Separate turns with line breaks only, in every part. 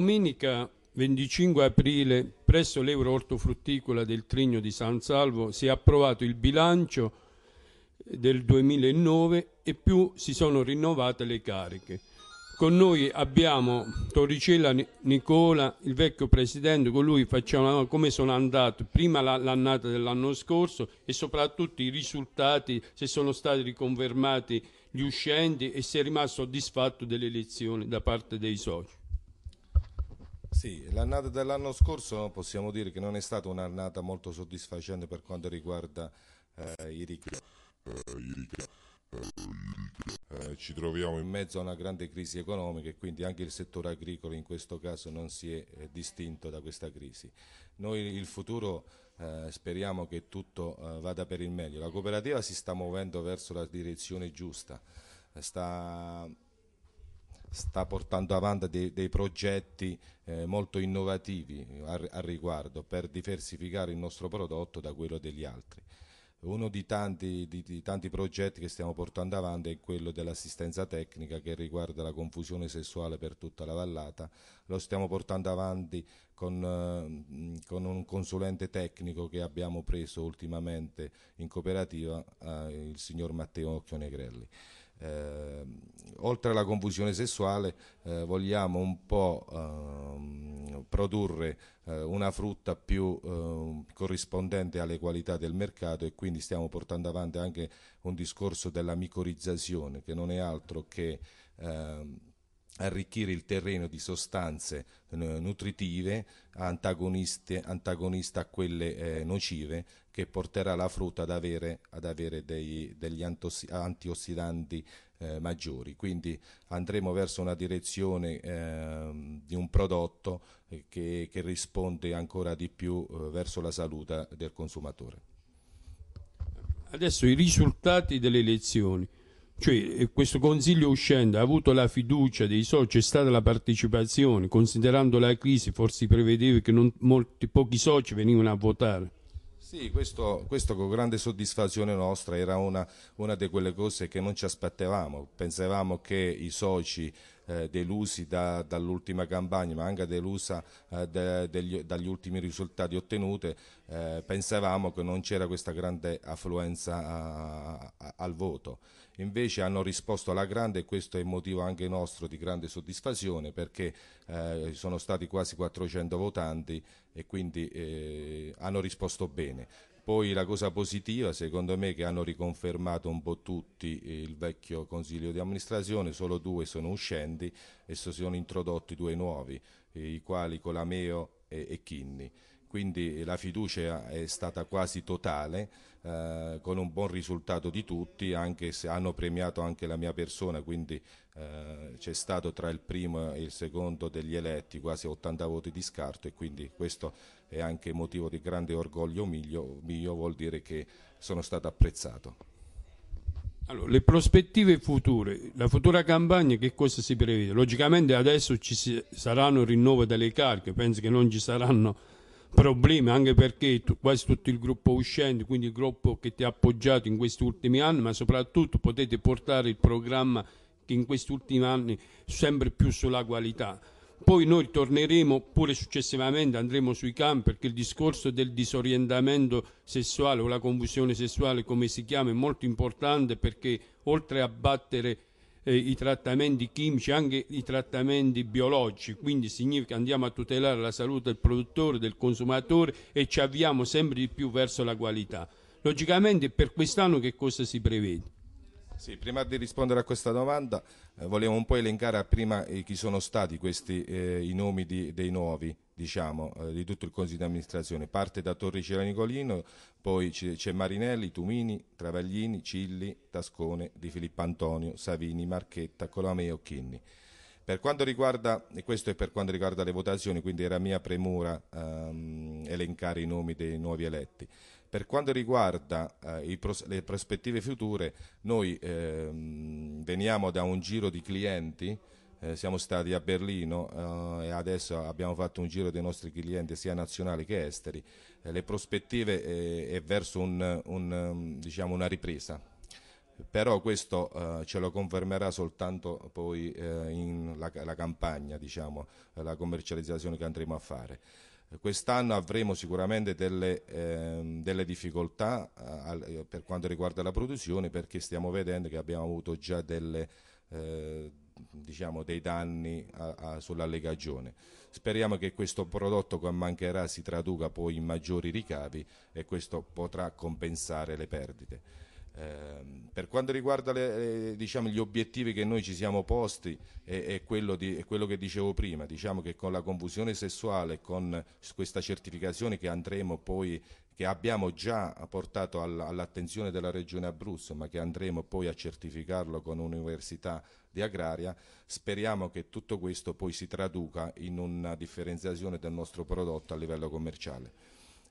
Domenica 25 aprile, presso l'Euro Ortofrutticola del Trigno di San Salvo, si è approvato il bilancio del 2009 e più si sono rinnovate le cariche. Con noi abbiamo Torricella Nicola, il vecchio presidente, con lui facciamo come sono andate prima l'annata dell'anno scorso e soprattutto i risultati, se sono stati riconfermati gli uscenti e se è rimasto soddisfatto delle elezioni da parte dei soci.
Sì, l'annata dell'anno scorso possiamo dire che non è stata un'annata molto soddisfacente per quanto riguarda eh, i ricchi. Eh, ci troviamo in mezzo a una grande crisi economica e quindi anche il settore agricolo in questo caso non si è eh, distinto da questa crisi. Noi il futuro eh, speriamo che tutto eh, vada per il meglio. La cooperativa si sta muovendo verso la direzione giusta, sta sta portando avanti dei, dei progetti eh, molto innovativi al, riguardo per diversificare il nostro prodotto da quello degli altri. Uno di tanti, di, di tanti progetti che stiamo portando avanti è quello dell'assistenza tecnica che riguarda la confusione sessuale per tutta la vallata. Lo stiamo portando avanti con, eh, con un consulente tecnico che abbiamo preso ultimamente in cooperativa, eh, il signor Matteo Occhionegrelli. Eh, oltre alla confusione sessuale eh, vogliamo un po' ehm, produrre eh, una frutta più ehm, corrispondente alle qualità del mercato e quindi stiamo portando avanti anche un discorso della micorizzazione che non è altro che ehm, arricchire il terreno di sostanze eh, nutritive antagoniste, a quelle eh, nocive che porterà la frutta ad avere, ad avere dei, degli antiossidanti eh, maggiori. Quindi andremo verso una direzione ehm, di un prodotto eh, che, che, risponde ancora di più eh, verso la salute del consumatore.
Adesso i risultati delle elezioni. Cioè, eh, questo Consiglio uscente ha avuto la fiducia dei soci, c'è stata la partecipazione, considerando la crisi forse si prevedeva che non, molti, pochi soci venivano a votare. Sì,
questo, questo, con grande soddisfazione nostra era una, una di quelle cose che non ci aspettavamo, pensavamo che i soci eh, delusi da, dall'ultima campagna ma anche delusa eh, de, degli, dagli ultimi risultati ottenuti, eh, pensavamo che non c'era questa grande affluenza a, a, al voto. Invece hanno risposto alla grande e questo è motivo anche nostro di grande soddisfazione perché eh, sono stati quasi 400 votanti e quindi eh, hanno risposto bene. Poi la cosa positiva, secondo me, che hanno riconfermato un po' tutti eh, il vecchio consiglio di amministrazione, solo due sono uscenti e sono introdotti due nuovi, eh, i quali Colameo e, e Chinni quindi la fiducia è stata quasi totale eh, con un buon risultato di tutti anche se hanno premiato anche la mia persona quindi eh, c'è stato tra il primo e il secondo degli eletti quasi 80 voti di scarto e quindi questo è anche motivo di grande orgoglio mio,
mio vuol dire che sono stato apprezzato allora, le prospettive future, la futura campagna che cosa si prevede? Logicamente adesso ci saranno rinnovo delle cariche, penso che non ci saranno problemi anche perché tu, quasi tutto il gruppo uscente, quindi il gruppo che ti ha appoggiato in questi ultimi anni, ma soprattutto potete portare il programma che in questi ultimi anni sempre più sulla qualità. Poi noi torneremo pure successivamente, andremo sui campi perché il discorso del disorientamento sessuale o la confusione sessuale come si chiama è molto importante perché oltre a battere eh, i trattamenti chimici, anche i trattamenti biologici, quindi significa andiamo a tutelare la salute del produttore, del consumatore e ci avviamo sempre di più verso la qualità. Logicamente per quest'anno che cosa si prevede? Sì, prima di rispondere
a questa domanda eh, volevo un po' elencare prima eh, chi sono stati questi, eh, i nomi di, dei nuovi diciamo, eh, di tutto il Consiglio di amministrazione. Parte da Torricella Nicolino, poi c'è Marinelli, Tumini, Travaglini, Cilli, Tascone, Di Filippo Antonio, Savini, Marchetta, Colomeo, Chinni. Per quanto riguarda, e questo è per quanto riguarda le votazioni, quindi era mia premura ehm, elencare i nomi dei nuovi eletti. Per quanto riguarda eh, pros le prospettive future, noi ehm, veniamo da un giro di clienti eh, siamo stati a Berlino eh, e adesso abbiamo fatto un giro dei nostri clienti sia nazionali che esteri. Eh, le prospettive eh, è verso un, un, mm, diciamo una ripresa. Però questo eh, ce lo confermerà soltanto poi eh, la, la, campagna, diciamo, la commercializzazione che andremo a fare. Quest'anno avremo sicuramente delle, ehm, delle difficoltà per quanto riguarda la produzione perché stiamo vedendo che abbiamo avuto già delle, eh, diciamo, dei danni a, a, sull'allegagione. Speriamo che questo prodotto che mancherà si traduca poi in maggiori ricavi e questo potrà compensare le perdite. Ehm, per quanto riguarda le, eh, diciamo, gli obiettivi che noi ci siamo posti è, è, quello di, è, quello che dicevo prima, diciamo che con la confusione sessuale, con questa certificazione che andremo poi che abbiamo già portato all'attenzione della Regione Abruzzo, ma che andremo poi a certificarlo con un'università di agraria, speriamo che tutto questo poi si traduca in una differenziazione del nostro prodotto a livello commerciale.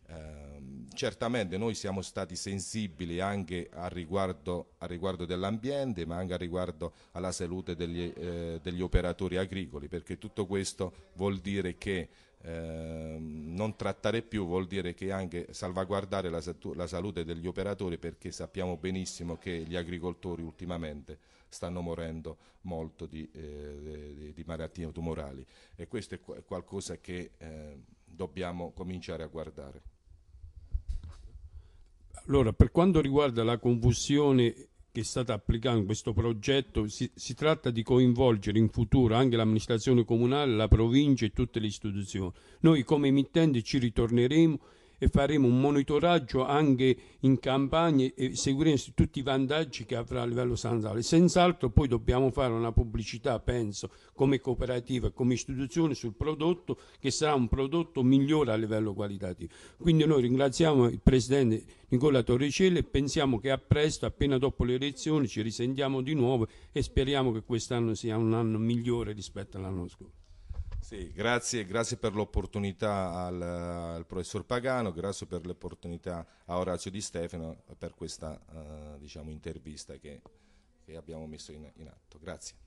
Eh, certamente noi siamo stati sensibili anche a riguardo, a riguardo dell'ambiente ma anche a riguardo alla salute degli, eh, degli, operatori agricoli perché tutto questo vuol dire che eh, non trattare più vuol dire che anche salvaguardare la, la salute degli operatori perché sappiamo benissimo che gli agricoltori ultimamente stanno morendo molto di, eh, di, malattie tumorali e questo è
qualcosa che eh, dobbiamo cominciare a guardare. Allora, per quanto riguarda la confusione che è stata applicata in questo progetto, si, si tratta di coinvolgere in futuro anche l'amministrazione comunale, la provincia e tutte le istituzioni. Noi come emittente ci ritorneremo e faremo un monitoraggio anche in campagna e seguiremo tutti i vantaggi che avrà a livello sanitario. Senz'altro poi dobbiamo fare una pubblicità, penso, come cooperativa, come istituzione sul prodotto che sarà un prodotto migliore a livello qualitativo. Quindi noi ringraziamo il Presidente Nicola Torricelli e pensiamo che a presto, appena dopo le elezioni, ci risentiamo di nuovo e speriamo che quest'anno sia un anno migliore rispetto all'anno scorso.
Sì, grazie, grazie, per l'opportunità al, al, professor Pagano, grazie per l'opportunità a Orazio Di Stefano per questa eh, diciamo, intervista che, che, abbiamo messo in, in atto. Grazie.